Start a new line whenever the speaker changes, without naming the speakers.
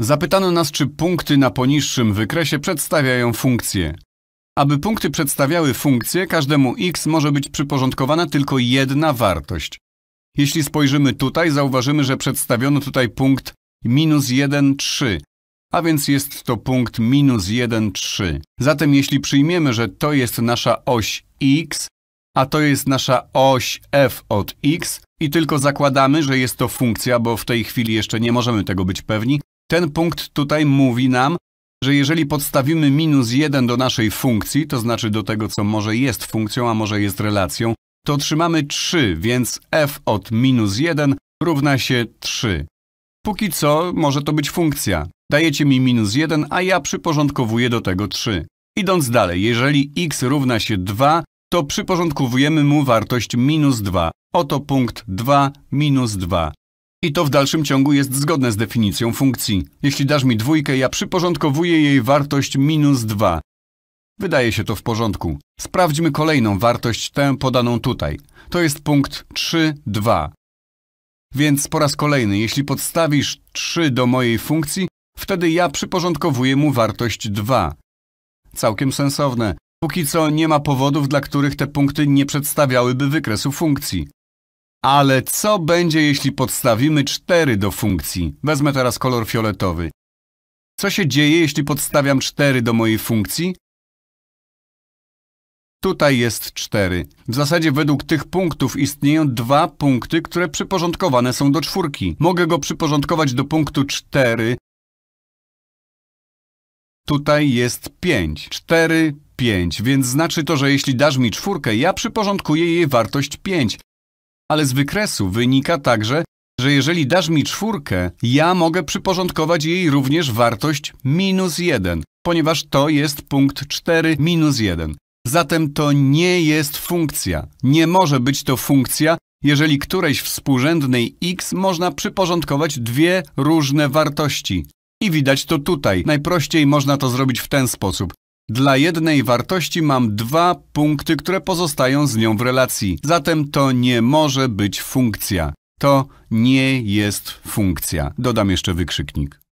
Zapytano nas, czy punkty na poniższym wykresie przedstawiają funkcje. Aby punkty przedstawiały funkcję, każdemu x może być przyporządkowana tylko jedna wartość. Jeśli spojrzymy tutaj, zauważymy, że przedstawiono tutaj punkt minus 1, 3, a więc jest to punkt minus 1, 3. Zatem jeśli przyjmiemy, że to jest nasza oś x, a to jest nasza oś f od x i tylko zakładamy, że jest to funkcja, bo w tej chwili jeszcze nie możemy tego być pewni, ten punkt tutaj mówi nam, że jeżeli podstawimy minus 1 do naszej funkcji, to znaczy do tego, co może jest funkcją, a może jest relacją, to otrzymamy 3, więc f od minus 1 równa się 3. Póki co może to być funkcja. Dajecie mi minus 1, a ja przyporządkowuję do tego 3. Idąc dalej, jeżeli x równa się 2, to przyporządkowujemy mu wartość minus 2. Oto punkt 2, minus 2. I to w dalszym ciągu jest zgodne z definicją funkcji. Jeśli dasz mi dwójkę, ja przyporządkowuję jej wartość minus 2. Wydaje się to w porządku. Sprawdźmy kolejną wartość, tę podaną tutaj. To jest punkt 2. Więc po raz kolejny, jeśli podstawisz 3 do mojej funkcji, wtedy ja przyporządkowuję mu wartość 2. Całkiem sensowne. Póki co nie ma powodów, dla których te punkty nie przedstawiałyby wykresu funkcji. Ale co będzie, jeśli podstawimy 4 do funkcji? Wezmę teraz kolor fioletowy. Co się dzieje, jeśli podstawiam 4 do mojej funkcji? Tutaj jest 4. W zasadzie według tych punktów istnieją dwa punkty, które przyporządkowane są do czwórki. Mogę go przyporządkować do punktu 4. Tutaj jest 5. 4, 5, więc znaczy to, że jeśli dasz mi czwórkę, ja przyporządkuję jej wartość 5 ale z wykresu wynika także, że jeżeli dasz mi czwórkę, ja mogę przyporządkować jej również wartość minus 1, ponieważ to jest punkt 4 minus 1. Zatem to nie jest funkcja. Nie może być to funkcja, jeżeli którejś współrzędnej x można przyporządkować dwie różne wartości. I widać to tutaj. Najprościej można to zrobić w ten sposób. Dla jednej wartości mam dwa punkty, które pozostają z nią w relacji. Zatem to nie może być funkcja. To nie jest funkcja. Dodam jeszcze wykrzyknik.